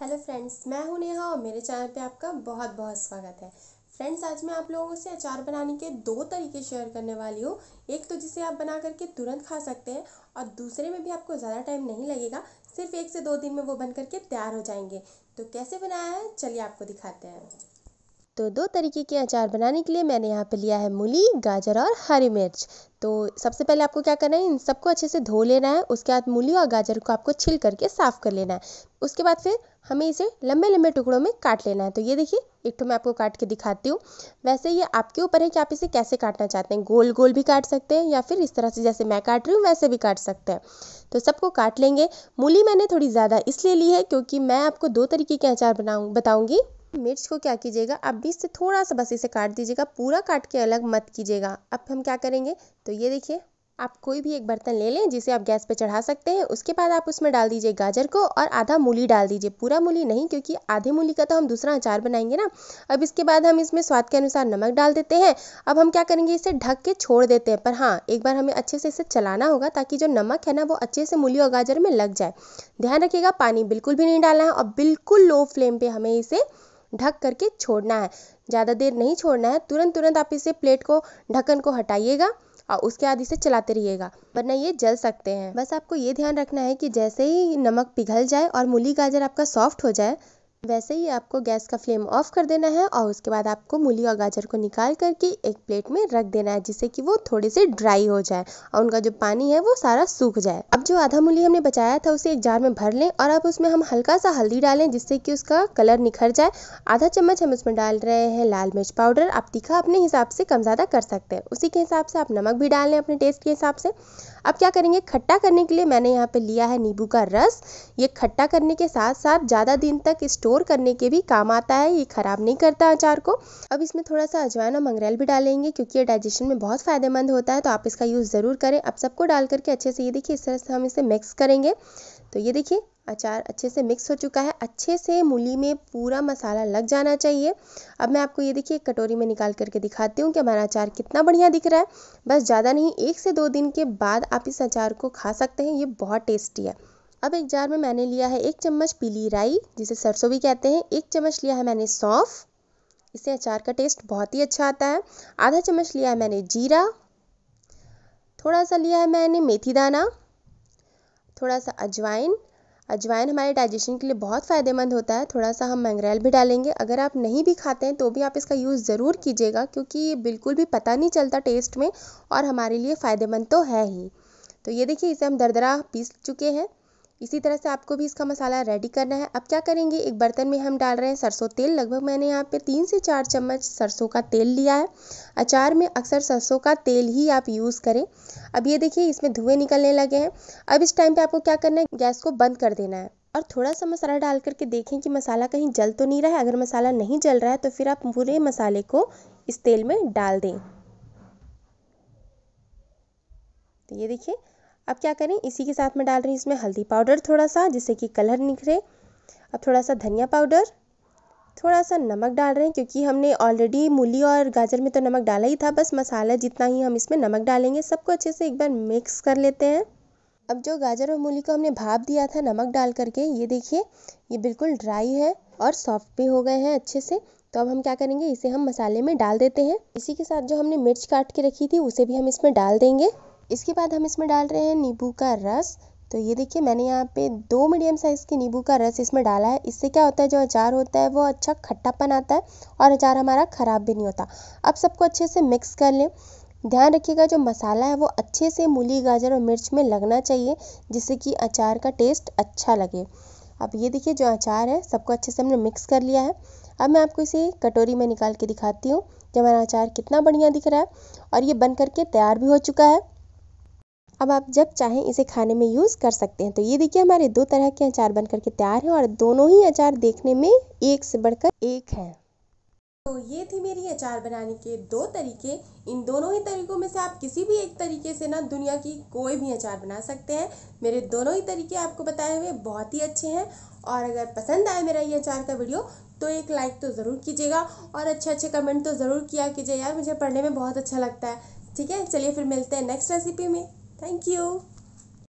hello friends मैं हूं नेहा और मेरे चैनल पे आपका बहुत बहुत स्वागत है फ्रेंड्स आज मैं आप लोगों से अचार बनाने के दो तरीके शेयर करने वाली हूँ एक तो जिसे आप बना करके तुरंत खा सकते हैं और दूसरे में भी आपको ज़्यादा टाइम नहीं लगेगा सिर्फ एक से दो दिन में वो बन करके तैयार हो जाएंगे तो कैसे बनाया है चलिए आपको दिखाते हैं तो दो तरीके के अचार बनाने के लिए मैंने यहाँ पे लिया है मूली गाजर और हरी मिर्च तो सबसे पहले आपको क्या करना है इन सबको अच्छे से धो लेना है उसके बाद मूली और गाजर को आपको छिल करके साफ़ कर लेना है उसके बाद फिर हमें इसे लंबे लंबे टुकड़ों में काट लेना है तो ये देखिए एक तो मैं आपको काट के दिखाती हूँ वैसे ये आपके ऊपर है कि आप इसे कैसे काटना चाहते हैं गोल गोल भी काट सकते हैं या फिर इस तरह से जैसे मैं काट रही हूँ वैसे भी काट सकते हैं तो सबको काट लेंगे मूली मैंने थोड़ी ज़्यादा इसलिए ली है क्योंकि मैं आपको दो तरीके के अचार बनाऊँ बताऊँगी मिर्च को क्या कीजिएगा आप बीच से थोड़ा सा बस इसे काट दीजिएगा पूरा काट के अलग मत कीजिएगा अब हम क्या करेंगे तो ये देखिए आप कोई भी एक बर्तन ले लें जिसे आप गैस पे चढ़ा सकते हैं उसके बाद आप उसमें डाल दीजिए गाजर को और आधा मूली डाल दीजिए पूरा मूली नहीं क्योंकि आधे मूली का तो हम दूसरा अचार बनाएंगे ना अब इसके बाद हम इसमें स्वाद के अनुसार नमक डाल देते हैं अब हम क्या करेंगे इसे ढक के छोड़ देते हैं पर हाँ एक बार हमें अच्छे से इसे चलाना होगा ताकि जो नमक है ना वो अच्छे से मूली और गाजर में लग जाए ध्यान रखिएगा पानी बिल्कुल भी नहीं डालना है और बिल्कुल लो फ्लेम पर हमें इसे ढक करके छोड़ना है ज़्यादा देर नहीं छोड़ना है तुरंत तुरंत आप इसे प्लेट को ढक्कन को हटाइएगा और उसके बाद इसे चलाते रहिएगा वरना ये जल सकते हैं बस आपको ये ध्यान रखना है कि जैसे ही नमक पिघल जाए और मूली गाजर आपका सॉफ्ट हो जाए वैसे ही आपको गैस का फ्लेम ऑफ कर देना है और उसके बाद आपको मूली और गाजर को निकाल करके एक प्लेट में रख देना है जिससे कि वो थोड़े से ड्राई हो जाए और उनका जो पानी है वो सारा सूख जाए अब जो आधा मूली हमने बचाया था उसे एक जार में भर लें और अब उसमें हम हल्का सा हल्दी डालें जिससे कि उसका कलर निखर जाए आधा चम्मच हम उसमें डाल रहे हैं लाल मिर्च पाउडर आप तीखा अपने हिसाब से कम ज़्यादा कर सकते हैं उसी के हिसाब से आप नमक भी डाल लें अपने टेस्ट के हिसाब से अब क्या करेंगे खट्टा करने के लिए मैंने यहाँ पर लिया है नींबू का रस ये खट्टा करने के साथ साथ ज़्यादा दिन तक स्टोर स्टोर करने के भी काम आता है ये ख़राब नहीं करता अचार को अब इसमें थोड़ा सा अजवाइन और मंगरेल भी डालेंगे क्योंकि ये डाइजेशन में बहुत फ़ायदेमंद होता है तो आप इसका यूज़ ज़रूर करें अब सबको डाल करके अच्छे से ये देखिए इस तरह से हम इसे मिक्स करेंगे तो ये देखिए अचार अच्छे से मिक्स हो चुका है अच्छे से मूली में पूरा मसाला लग जाना चाहिए अब मैं आपको ये देखिए एक कटोरी में निकाल करके दिखाती हूँ कि हमारा अचार कितना बढ़िया दिख रहा है बस ज़्यादा नहीं एक से दो दिन के बाद आप इस अचार को खा सकते हैं ये बहुत टेस्टी है अब एक जार में मैंने लिया है एक चम्मच पीली राई जिसे सरसों भी कहते हैं एक चम्मच लिया है मैंने सौंफ इससे अचार का टेस्ट बहुत ही अच्छा आता है आधा चम्मच लिया है मैंने जीरा थोड़ा सा लिया है मैंने मेथी दाना थोड़ा सा अजवाइन अजवाइन हमारे डाइजेशन के लिए बहुत फ़ायदेमंद होता है थोड़ा सा हम मंगरेल भी डालेंगे अगर आप नहीं भी खाते हैं तो भी आप इसका यूज़ ज़रूर कीजिएगा क्योंकि ये बिल्कुल भी पता नहीं चलता टेस्ट में और हमारे लिए फ़ायदेमंद तो है ही तो ये देखिए इसे हम दरदरा पीस चुके हैं इसी तरह से आपको भी इसका मसाला रेडी करना है अब क्या करेंगे एक बर्तन में हम डाल रहे हैं सरसों तेल लगभग मैंने यहाँ पे तीन से चार चम्मच सरसों का तेल लिया है अचार में अक्सर सरसों का तेल ही आप यूज़ करें अब ये देखिए इसमें धुएँ निकलने लगे हैं अब इस टाइम पर आपको क्या करना है गैस को बंद कर देना है और थोड़ा सा मसाला डाल करके देखें कि मसाला कहीं जल तो नहीं रहा है अगर मसाला नहीं जल रहा है तो फिर आप पूरे मसाले को इस तेल में डाल दें तो ये देखिए अब क्या करें इसी के साथ मैं डाल रही हूँ इसमें हल्दी पाउडर थोड़ा सा जिससे कि कलर निखरे अब थोड़ा सा धनिया पाउडर थोड़ा सा नमक डाल रहे हैं क्योंकि हमने ऑलरेडी मूली और गाजर में तो नमक डाला ही था बस मसाला जितना ही हम इसमें नमक डालेंगे सबको अच्छे से एक बार मिक्स कर लेते हैं अब जो गाजर और मूली को हमने भाप दिया था नमक डाल करके ये देखिए ये बिल्कुल ड्राई है और सॉफ्ट भी हो गए हैं अच्छे से तो अब हम क्या करेंगे इसे हम मसाले में डाल देते हैं इसी के साथ जो हमने मिर्च काट के रखी थी उसे भी हम इसमें डाल देंगे इसके बाद हम इसमें डाल रहे हैं नींबू का रस तो ये देखिए मैंने यहाँ पे दो मीडियम साइज़ के नींबू का रस इसमें डाला है इससे क्या होता है जो अचार होता है वो अच्छा खट्टापन आता है और अचार हमारा ख़राब भी नहीं होता अब सबको अच्छे से मिक्स कर लें ध्यान रखिएगा जो मसाला है वो अच्छे से मूली गाजर और मिर्च में लगना चाहिए जिससे कि अचार का टेस्ट अच्छा लगे अब ये देखिए जो अचार है सबको अच्छे से हमने मिक्स कर लिया है अब मैं आपको इसे कटोरी में निकाल के दिखाती हूँ कि हमारा अचार कितना बढ़िया दिख रहा है और ये बन करके तैयार भी हो चुका है अब आप जब चाहें इसे खाने में यूज़ कर सकते हैं तो ये देखिए हमारे दो तरह के अचार बन करके तैयार हैं और दोनों ही अचार देखने में एक से बढ़कर एक हैं तो ये थी मेरी अचार बनाने के दो तरीके इन दोनों ही तरीकों में से आप किसी भी एक तरीके से ना दुनिया की कोई भी अचार बना सकते हैं मेरे दोनों ही तरीके आपको बताए हुए बहुत ही अच्छे हैं और अगर पसंद आए मेरा ये अचार का वीडियो तो एक लाइक तो ज़रूर कीजिएगा और अच्छे अच्छे कमेंट तो ज़रूर किया कीजिए यार मुझे पढ़ने में बहुत अच्छा लगता है ठीक है चलिए फिर मिलते हैं नेक्स्ट रेसिपी में thank you